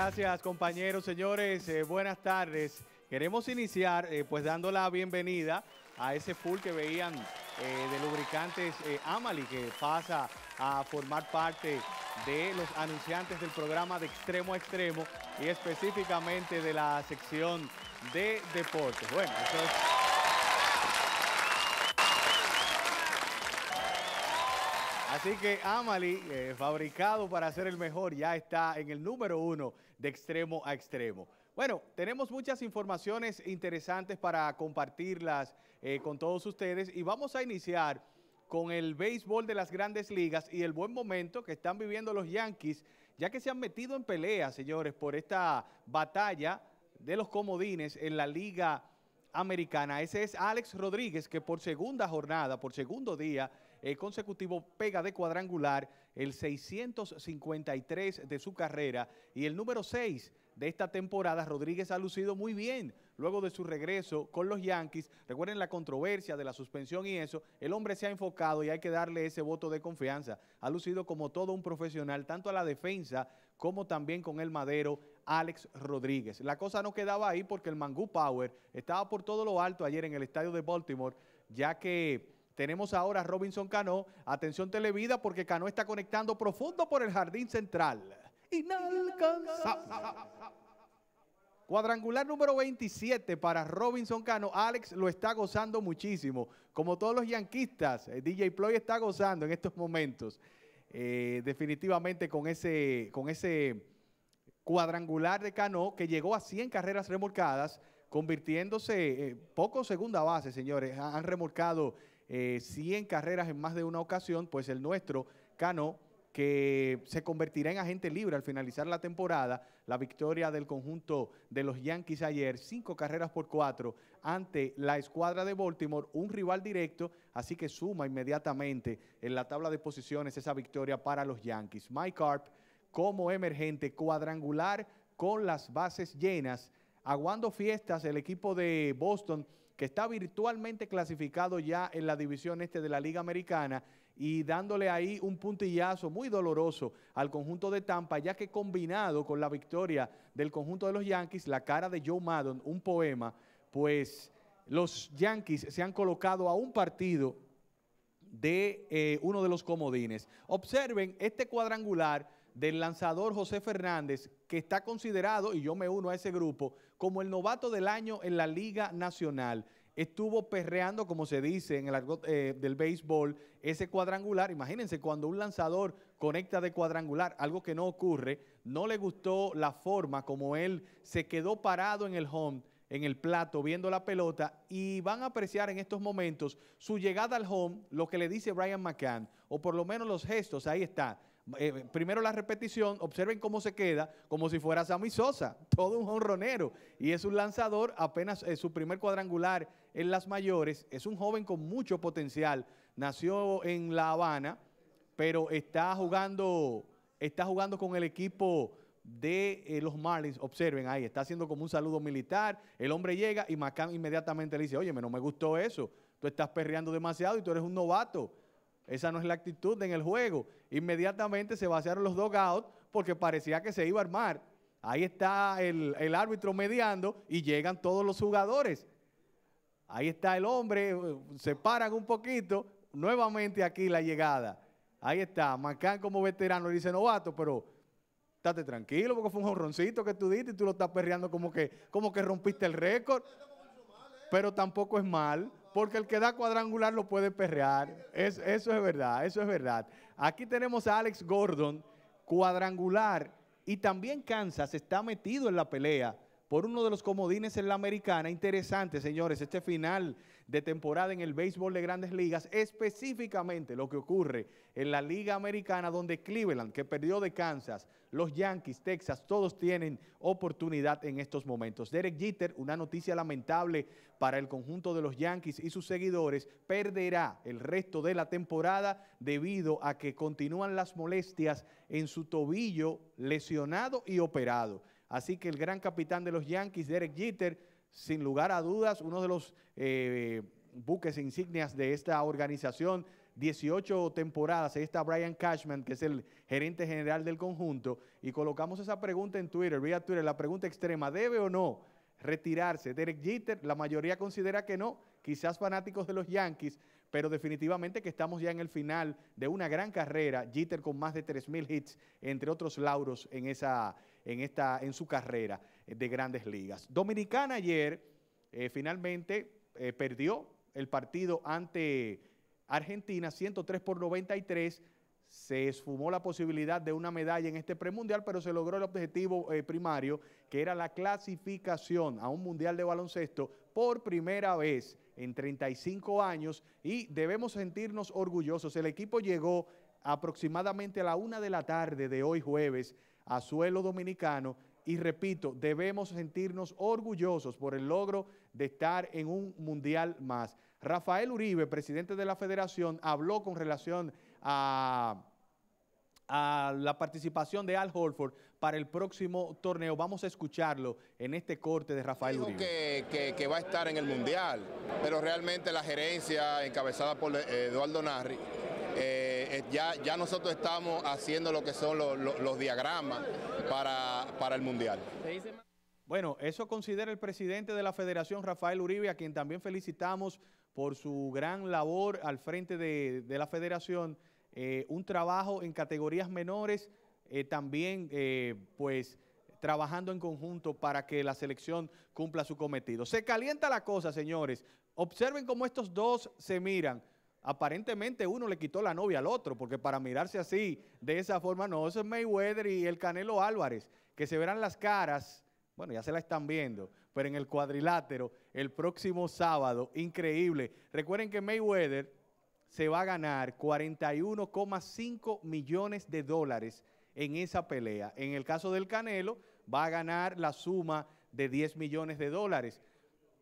Gracias compañeros, señores, eh, buenas tardes. Queremos iniciar eh, pues dando la bienvenida a ese full que veían eh, de lubricantes Amali que pasa a formar parte de los anunciantes del programa de extremo a extremo y específicamente de la sección de deportes. Bueno, Así que Amalie, eh, fabricado para ser el mejor, ya está en el número uno de extremo a extremo. Bueno, tenemos muchas informaciones interesantes para compartirlas eh, con todos ustedes y vamos a iniciar con el béisbol de las grandes ligas y el buen momento que están viviendo los Yankees, ya que se han metido en pelea, señores, por esta batalla de los comodines en la liga americana. Ese es Alex Rodríguez, que por segunda jornada, por segundo día, el eh, consecutivo, pega de cuadrangular el 653 de su carrera y el número 6 de esta temporada, Rodríguez ha lucido muy bien luego de su regreso con los Yankees. Recuerden la controversia de la suspensión y eso. El hombre se ha enfocado y hay que darle ese voto de confianza. Ha lucido como todo un profesional, tanto a la defensa como también con el madero Alex Rodríguez. La cosa no quedaba ahí porque el Mangú Power estaba por todo lo alto ayer en el estadio de Baltimore, ya que tenemos ahora a Robinson Cano. Atención Televida porque Cano está conectando profundo por el jardín central. Cuadrangular número 27 para Robinson Cano. Alex lo está gozando muchísimo. Como todos los yanquistas, eh, DJ Ploy está gozando en estos momentos. Eh, definitivamente con ese, con ese cuadrangular de Cano que llegó a 100 carreras remolcadas, convirtiéndose en eh, poco segunda base, señores. Han remolcado 100 eh, carreras en más de una ocasión, pues el nuestro, Cano, que se convertirá en agente libre al finalizar la temporada. La victoria del conjunto de los Yankees ayer, 5 carreras por 4, ante la escuadra de Baltimore, un rival directo, así que suma inmediatamente en la tabla de posiciones esa victoria para los Yankees. Mike Carp como emergente cuadrangular con las bases llenas. Aguando fiestas, el equipo de Boston que está virtualmente clasificado ya en la división este de la Liga Americana y dándole ahí un puntillazo muy doloroso al conjunto de Tampa, ya que combinado con la victoria del conjunto de los Yankees, la cara de Joe Maddon, un poema, pues los Yankees se han colocado a un partido de eh, uno de los comodines. Observen este cuadrangular del lanzador José Fernández, que está considerado, y yo me uno a ese grupo, como el novato del año en la Liga Nacional. Estuvo perreando, como se dice en el argot eh, del béisbol, ese cuadrangular. Imagínense cuando un lanzador conecta de cuadrangular, algo que no ocurre, no le gustó la forma como él se quedó parado en el home en el plato viendo la pelota y van a apreciar en estos momentos su llegada al home, lo que le dice Brian McCann, o por lo menos los gestos, ahí está. Eh, primero la repetición, observen cómo se queda, como si fuera Sammy Sosa, todo un honronero. Y es un lanzador, apenas eh, su primer cuadrangular en las mayores, es un joven con mucho potencial, nació en La Habana, pero está jugando, está jugando con el equipo de eh, los Marlins, observen ahí, está haciendo como un saludo militar, el hombre llega y Macán inmediatamente le dice, oye, no me gustó eso, tú estás perreando demasiado y tú eres un novato, esa no es la actitud en el juego. Inmediatamente se vaciaron los dogouts porque parecía que se iba a armar. Ahí está el, el árbitro mediando y llegan todos los jugadores. Ahí está el hombre, eh, se paran un poquito, nuevamente aquí la llegada. Ahí está, Macán como veterano le dice novato, pero Estate tranquilo porque fue un jorroncito que tú diste y tú lo estás perreando como que, como que rompiste el récord. Pero tampoco es mal, porque el que da cuadrangular lo puede perrear. Es, eso es verdad, eso es verdad. Aquí tenemos a Alex Gordon, cuadrangular, y también Kansas está metido en la pelea por uno de los comodines en la americana. Interesante, señores, este final de temporada en el béisbol de grandes ligas, específicamente lo que ocurre en la liga americana donde Cleveland, que perdió de Kansas, los Yankees, Texas, todos tienen oportunidad en estos momentos. Derek Jeter, una noticia lamentable para el conjunto de los Yankees y sus seguidores, perderá el resto de la temporada debido a que continúan las molestias en su tobillo lesionado y operado. Así que el gran capitán de los Yankees, Derek Jeter, sin lugar a dudas, uno de los eh, buques insignias de esta organización, 18 temporadas. Ahí está Brian Cashman, que es el gerente general del conjunto. Y colocamos esa pregunta en Twitter, vía Twitter, la pregunta extrema, ¿debe o no retirarse Derek Jeter? La mayoría considera que no, quizás fanáticos de los Yankees, pero definitivamente que estamos ya en el final de una gran carrera. Jeter con más de 3.000 hits, entre otros lauros en esa en, esta, en su carrera eh, de grandes ligas. Dominicana ayer eh, finalmente eh, perdió el partido ante Argentina, 103 por 93. Se esfumó la posibilidad de una medalla en este premundial, pero se logró el objetivo primario, que era la clasificación a un mundial de baloncesto por primera vez en 35 años y debemos sentirnos orgullosos. El equipo llegó aproximadamente a la una de la tarde de hoy jueves a suelo dominicano y repito, debemos sentirnos orgullosos por el logro de estar en un mundial más. Rafael Uribe, presidente de la federación, habló con relación a, la participación de Al Holford para el próximo torneo. Vamos a escucharlo en este corte de Rafael Uribe. Que, va a estar en el mundial, pero realmente la gerencia encabezada por eh, Eduardo Narri. Eh, eh, ya, nosotros estamos haciendo lo que son los, diagramas para, el Mundial. Bueno, eso considera el presidente de la Federación, Rafael Uribe, a quien también felicitamos por su gran labor al frente de, la Federación, eh, un trabajo en categorías menores, eh, también pues trabajando en conjunto para que la selección cumpla su cometido. Se calienta la cosa, señores. Observen cómo estos dos se miran. Aparentemente uno le quitó la novia al otro, porque para mirarse así, de esa forma, no, eso es Mayweather y el Canelo Álvarez, que se verán las caras, bueno, ya se la están viendo, pero en el cuadrilátero el próximo sábado, increíble. Recuerden que Mayweather se va a ganar 41,5 millones de dólares en esa pelea. En el caso del Canelo, va a ganar la suma de 10 millones de dólares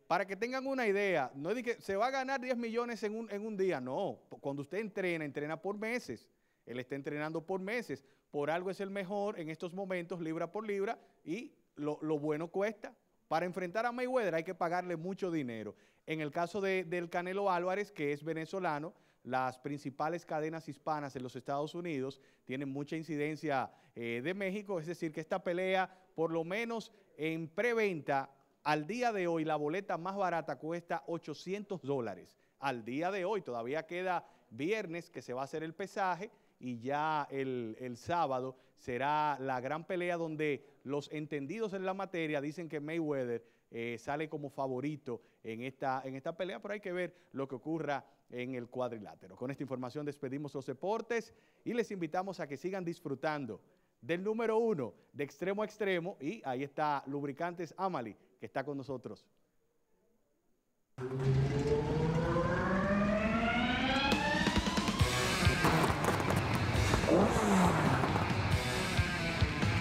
para que tengan una idea, no es de que se va a ganar 10 millones en un, día, no. Cuando usted entrena, entrena por meses. Él está entrenando por meses. Por algo es el mejor en estos momentos, libra por libra, y lo, bueno cuesta. Para enfrentar a Mayweather hay que pagarle mucho dinero. En el caso del Canelo Álvarez, que es venezolano, las principales cadenas hispanas en los Estados Unidos tienen mucha incidencia eh, de México, es decir, que esta pelea, por lo menos en preventa, al día de hoy la boleta más barata cuesta 800 dólares. Al día de hoy todavía queda viernes que se va a hacer el pesaje y ya el, sábado será la gran pelea donde los entendidos en la materia dicen que Mayweather eh, sale como favorito en esta, en esta pelea, pero hay que ver lo que ocurra en el cuadrilátero. Con esta información despedimos los deportes y les invitamos a que sigan disfrutando del número uno de extremo a extremo y ahí está Lubricantes Amali que está con nosotros.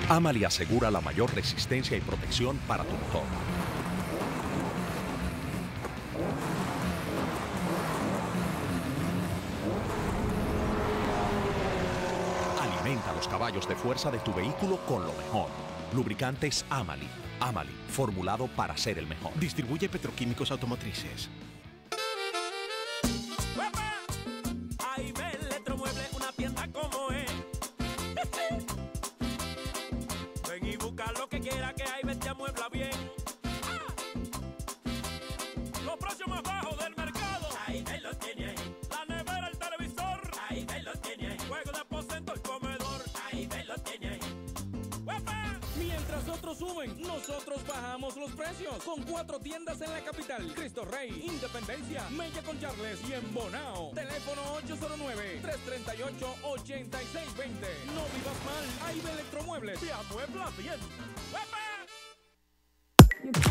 Amali asegura la mayor resistencia y protección para tu motor. Alimenta los caballos de fuerza de tu vehículo con lo mejor. Lubricantes Amali, Amali, formulado para ser el mejor. Distribuye petroquímicos automotrices. Ahí ve Electromueble, una tienda como es. Ven y busca lo que quiera que hay, vete a muebla bien. Los precios más bajos del mercado. Ahí ve los tiene La nevera, el televisor. Ahí ve los tiene Juego de nosotros bajamos los precios con cuatro tiendas en la capital: Cristo Rey, Independencia, Mella con Charles y en Bonao. Teléfono 809-338-8620. No vivas mal, hay Electromuebles, te amuebla bien. ¡Pepa!